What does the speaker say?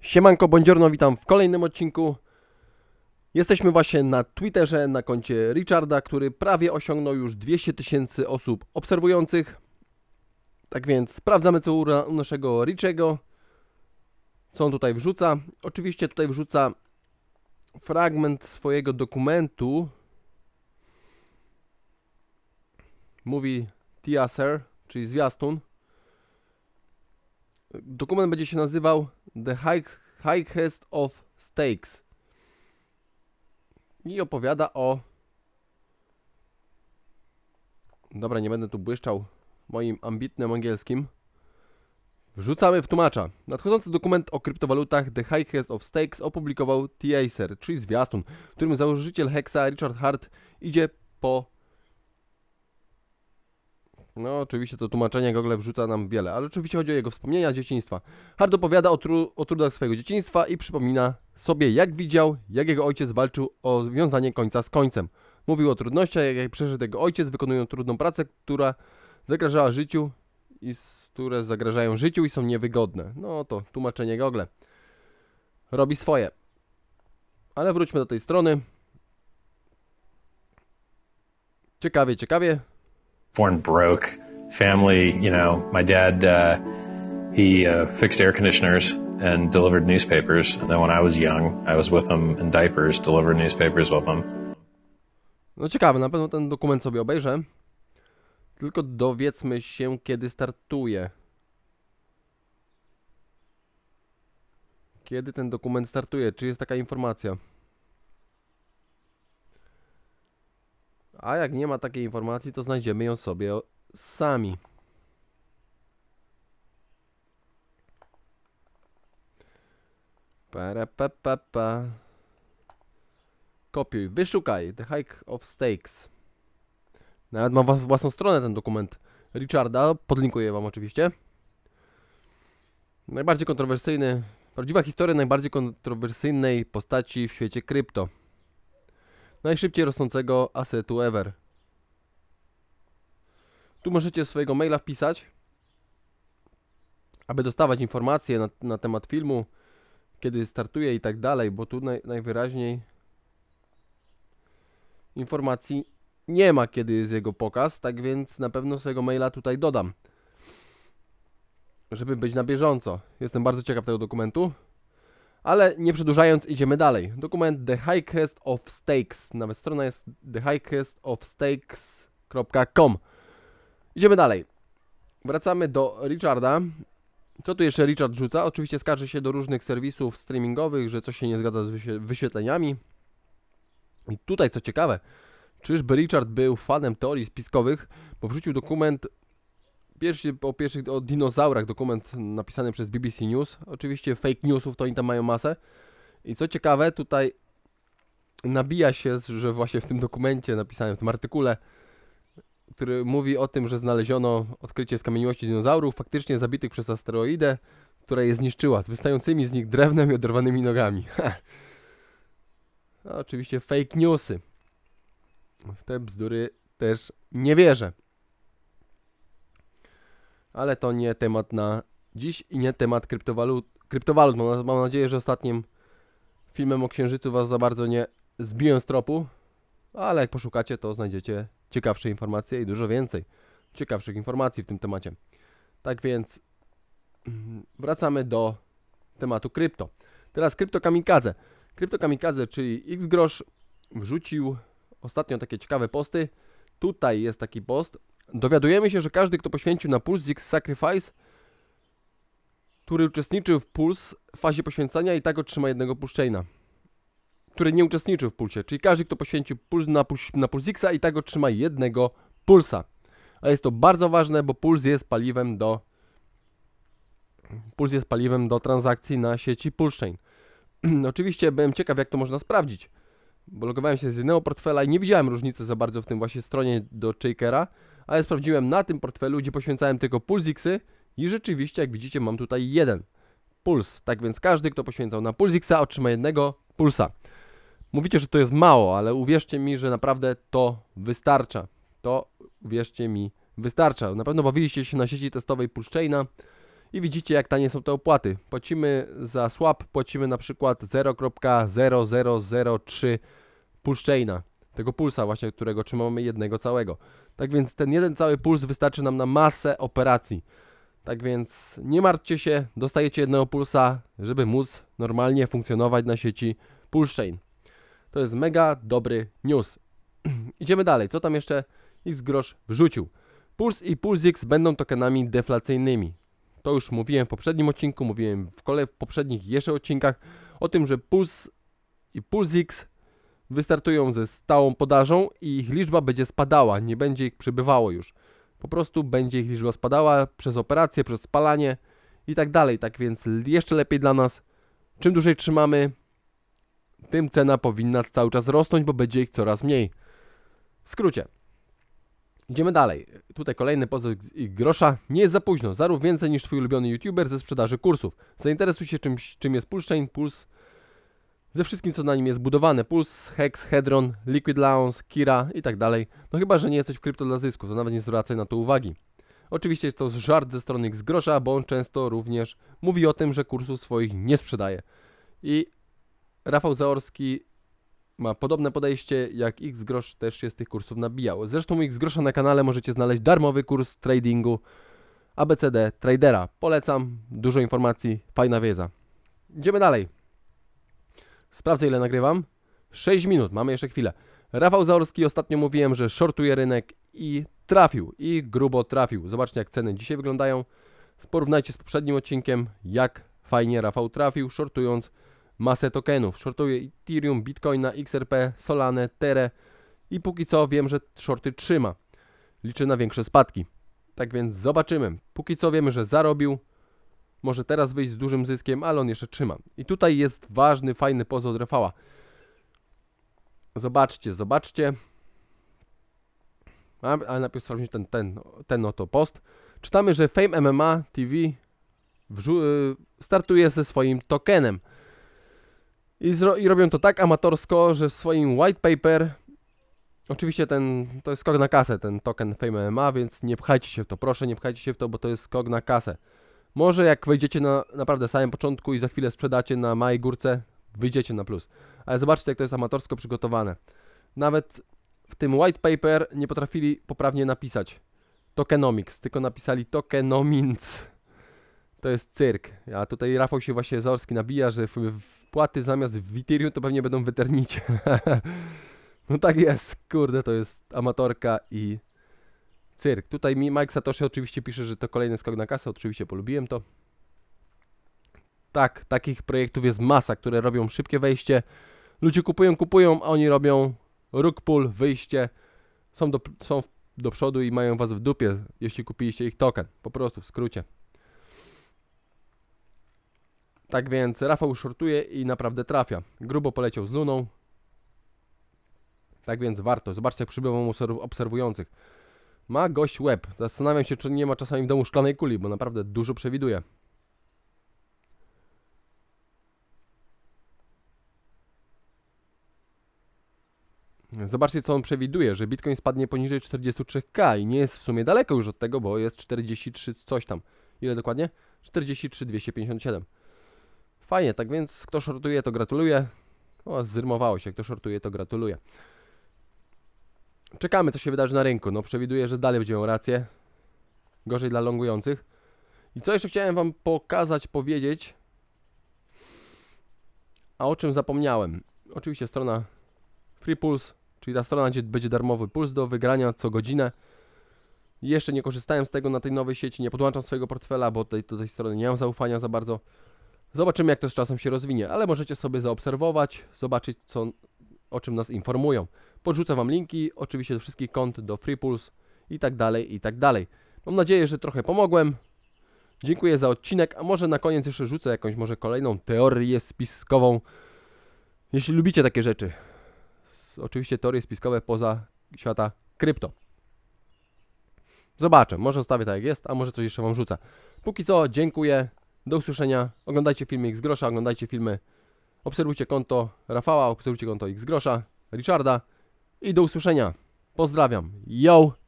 Siemanko, buongiorno, witam w kolejnym odcinku. Jesteśmy właśnie na Twitterze, na koncie Richarda, który prawie osiągnął już 200 tysięcy osób obserwujących. Tak więc sprawdzamy co u naszego Richego, co on tutaj wrzuca. Oczywiście tutaj wrzuca fragment swojego dokumentu. Mówi Tiaser, czyli zwiastun. Dokument będzie się nazywał The High, Highest of Stakes. I opowiada o... Dobra, nie będę tu błyszczał moim ambitnym angielskim. Wrzucamy w tłumacza. Nadchodzący dokument o kryptowalutach The Highest of Stakes opublikował Taser, czyli zwiastun, którym założyciel Hexa Richard Hart idzie po no, oczywiście to tłumaczenie Google wrzuca nam wiele, ale oczywiście chodzi o jego wspomnienia z dzieciństwa. Hard opowiada o, tru o trudach swojego dzieciństwa i przypomina sobie, jak widział, jak jego ojciec walczył o związanie końca z końcem. Mówił o trudnościach, jak przeżył jego ojciec, wykonując trudną pracę, która zagrażała życiu i które zagrażają życiu i są niewygodne. No to tłumaczenie Google robi swoje. Ale wróćmy do tej strony. Ciekawie, ciekawie. born broke. Family, you know, my dad, uh, he uh, fixed air conditioners and delivered newspapers. And then when I was young, I was with him in diapers, delivering newspapers with him. No ciekawe, na pewno ten dokument sobie obejrzę. Tylko dowiedzmy się, kiedy startuje. Kiedy ten dokument startuje? Czy jest taka informacja? A jak nie ma takiej informacji, to znajdziemy ją sobie sami. Pa. Kopiuj, wyszukaj The Hike of Stakes. Nawet mam własną stronę ten dokument Richarda, podlinkuję wam oczywiście. Najbardziej kontrowersyjny, prawdziwa historia najbardziej kontrowersyjnej postaci w świecie krypto najszybciej rosnącego asetu ever. Tu możecie swojego maila wpisać, aby dostawać informacje na, na temat filmu, kiedy startuje i tak dalej, bo tu naj, najwyraźniej informacji nie ma, kiedy jest jego pokaz, tak więc na pewno swojego maila tutaj dodam, żeby być na bieżąco. Jestem bardzo ciekaw tego dokumentu. Ale nie przedłużając, idziemy dalej. Dokument The Highest of Stakes. Nawet strona jest thehighestofstakes.com. Idziemy dalej. Wracamy do Richarda. Co tu jeszcze Richard rzuca? Oczywiście skarży się do różnych serwisów streamingowych, że coś się nie zgadza z wyświetleniami. I tutaj, co ciekawe, czyżby Richard był fanem teorii spiskowych, bo wrzucił dokument Pierwszy, o pierwszych o dinozaurach dokument napisany przez BBC News. Oczywiście fake newsów to oni tam mają masę. I co ciekawe, tutaj nabija się, że właśnie w tym dokumencie napisanym, w tym artykule, który mówi o tym, że znaleziono odkrycie skamieniłości dinozaurów faktycznie zabitych przez asteroidę, która je zniszczyła, z wystającymi z nich drewnem i oderwanymi nogami. no, oczywiście fake newsy. W te bzdury też nie wierzę ale to nie temat na dziś i nie temat kryptowalut. kryptowalut. Mam nadzieję, że ostatnim filmem o Księżycu Was za bardzo nie zbiłem z tropu, ale jak poszukacie, to znajdziecie ciekawsze informacje i dużo więcej ciekawszych informacji w tym temacie. Tak więc wracamy do tematu krypto. Teraz Krypto kamikaze, czyli X Grosz wrzucił ostatnio takie ciekawe posty. Tutaj jest taki post Dowiadujemy się, że każdy, kto poświęcił na Puls X Sacrifice, który uczestniczył w Puls w fazie poświęcania i tak otrzyma jednego Pulschaina. Który nie uczestniczył w Pulsie, czyli każdy, kto poświęcił Puls na, puls, na i tak otrzyma jednego Pulsa. A jest to bardzo ważne, bo Puls jest paliwem do Puls jest paliwem do transakcji na sieci Pulschain. Oczywiście byłem ciekaw, jak to można sprawdzić, bo logowałem się z jednego portfela i nie widziałem różnicy za bardzo w tym właśnie stronie do Shakera, ale sprawdziłem na tym portfelu, gdzie poświęcałem tylko PulseXy i rzeczywiście, jak widzicie, mam tutaj jeden puls. Tak więc każdy, kto poświęcał na PulseXa, otrzyma jednego pulsa. Mówicie, że to jest mało, ale uwierzcie mi, że naprawdę to wystarcza. To, uwierzcie mi, wystarcza. Na pewno bawiliście się na sieci testowej PulseChaina i widzicie, jak tanie są te opłaty. Płacimy za swap, płacimy na przykład 0.0003 PulseChaina tego pulsa właśnie, którego trzymamy jednego całego. Tak więc ten jeden cały puls wystarczy nam na masę operacji. Tak więc nie martwcie się, dostajecie jednego pulsa, żeby móc normalnie funkcjonować na sieci Chain. To jest mega dobry news. Idziemy dalej, co tam jeszcze X grosz wrzucił? Puls i PulseX będą tokenami deflacyjnymi. To już mówiłem w poprzednim odcinku, mówiłem w kole w poprzednich jeszcze odcinkach o tym, że Puls i PulseX wystartują ze stałą podażą i ich liczba będzie spadała, nie będzie ich przybywało już. Po prostu będzie ich liczba spadała przez operacje, przez spalanie i tak dalej. Tak więc jeszcze lepiej dla nas, czym dłużej trzymamy, tym cena powinna cały czas rosnąć, bo będzie ich coraz mniej. W skrócie. Idziemy dalej. Tutaj kolejny pozew i grosza. Nie jest za późno. Zarób więcej niż Twój ulubiony YouTuber ze sprzedaży kursów. Zainteresuj się czymś, czym jest puls Chain, Puls ze wszystkim co na nim jest budowane, Puls, Hex, Hedron, Liquid Lounge, Kira i tak dalej. No chyba, że nie jesteś w krypto dla zysku, to nawet nie zwracaj na to uwagi. Oczywiście jest to żart ze strony X grosza, bo on często również mówi o tym, że kursów swoich nie sprzedaje. I Rafał Zaorski ma podobne podejście, jak X Grosz też się z tych kursów nabijał. Zresztą X Grosza na kanale możecie znaleźć darmowy kurs tradingu ABCD Tradera. Polecam, dużo informacji, fajna wiedza. Idziemy dalej. Sprawdzę ile nagrywam. 6 minut, mamy jeszcze chwilę. Rafał Zaorski, ostatnio mówiłem, że shortuje rynek i trafił, i grubo trafił. Zobaczcie jak ceny dzisiaj wyglądają. Porównajcie z poprzednim odcinkiem, jak fajnie Rafał trafił, shortując masę tokenów. Shortuje Ethereum, Bitcoina, XRP, Solanę, Terę i póki co wiem, że shorty trzyma. Liczy na większe spadki. Tak więc zobaczymy. Póki co wiemy, że zarobił, może teraz wyjść z dużym zyskiem, ale on jeszcze trzyma. I tutaj jest ważny, fajny pozór od Rafała. Zobaczcie, zobaczcie. A, ale najpierw sprawdźmy ten, ten, ten oto post. Czytamy, że Fame MMA TV y, startuje ze swoim tokenem. I, I, robią to tak amatorsko, że w swoim white paper Oczywiście ten, to jest skok na kasę, ten token Fame MMA, więc nie pchajcie się w to, proszę, nie pchajcie się w to, bo to jest skok na kasę. Może jak wejdziecie na naprawdę samym początku i za chwilę sprzedacie na małej górce, wyjdziecie na plus. Ale zobaczcie, jak to jest amatorsko przygotowane. Nawet w tym white paper nie potrafili poprawnie napisać tokenomics, tylko napisali tokenomins. To jest cyrk. A tutaj Rafał się właśnie Zorski nabija, że wpłaty zamiast w Ethereum to pewnie będą w Eternicie. no tak jest, kurde, to jest amatorka i cyrk. Tutaj mi Mike Satoshi oczywiście pisze, że to kolejny skok na kasę, oczywiście polubiłem to. Tak, takich projektów jest masa, które robią szybkie wejście. Ludzie kupują, kupują, a oni robią róg pull, wyjście. Są do, są do przodu i mają was w dupie, jeśli kupiliście ich token. Po prostu, w skrócie. Tak więc Rafał shortuje i naprawdę trafia. Grubo poleciał z Luną. Tak więc warto. Zobaczcie, jak przybywa mu obserwujących. Ma gość łeb. Zastanawiam się, czy nie ma czasami w domu szklanej kuli, bo naprawdę dużo przewiduje. Zobaczcie, co on przewiduje, że Bitcoin spadnie poniżej 43k i nie jest w sumie daleko już od tego, bo jest 43 coś tam. Ile dokładnie? 43,257. Fajnie, tak więc kto shortuje, to gratuluję. O, zyrmowało się, kto shortuje, to gratuluję. Czekamy, co się wydarzy na rynku. No przewiduję, że dalej będzie miał rację. Gorzej dla longujących. I co jeszcze chciałem wam pokazać, powiedzieć. A o czym zapomniałem? Oczywiście strona Free Pulse, czyli ta strona, gdzie będzie darmowy puls do wygrania co godzinę. Jeszcze nie korzystałem z tego na tej nowej sieci, nie podłączam swojego portfela, bo tej, do tej strony nie mam zaufania za bardzo. Zobaczymy, jak to z czasem się rozwinie, ale możecie sobie zaobserwować, zobaczyć, co, o czym nas informują. Podrzucę Wam linki, oczywiście do wszystkich kont, do FreePulse i tak dalej, i tak dalej. Mam nadzieję, że trochę pomogłem. Dziękuję za odcinek, a może na koniec jeszcze rzucę jakąś może kolejną teorię spiskową. Jeśli lubicie takie rzeczy. Oczywiście teorie spiskowe poza świata krypto. Zobaczę, może zostawię tak jak jest, a może coś jeszcze Wam rzucę. Póki co, dziękuję, do usłyszenia. Oglądajcie filmy X Grosza, oglądajcie filmy, obserwujcie konto Rafała, obserwujcie konto X Grosza, Richarda i do usłyszenia. Pozdrawiam. Yo!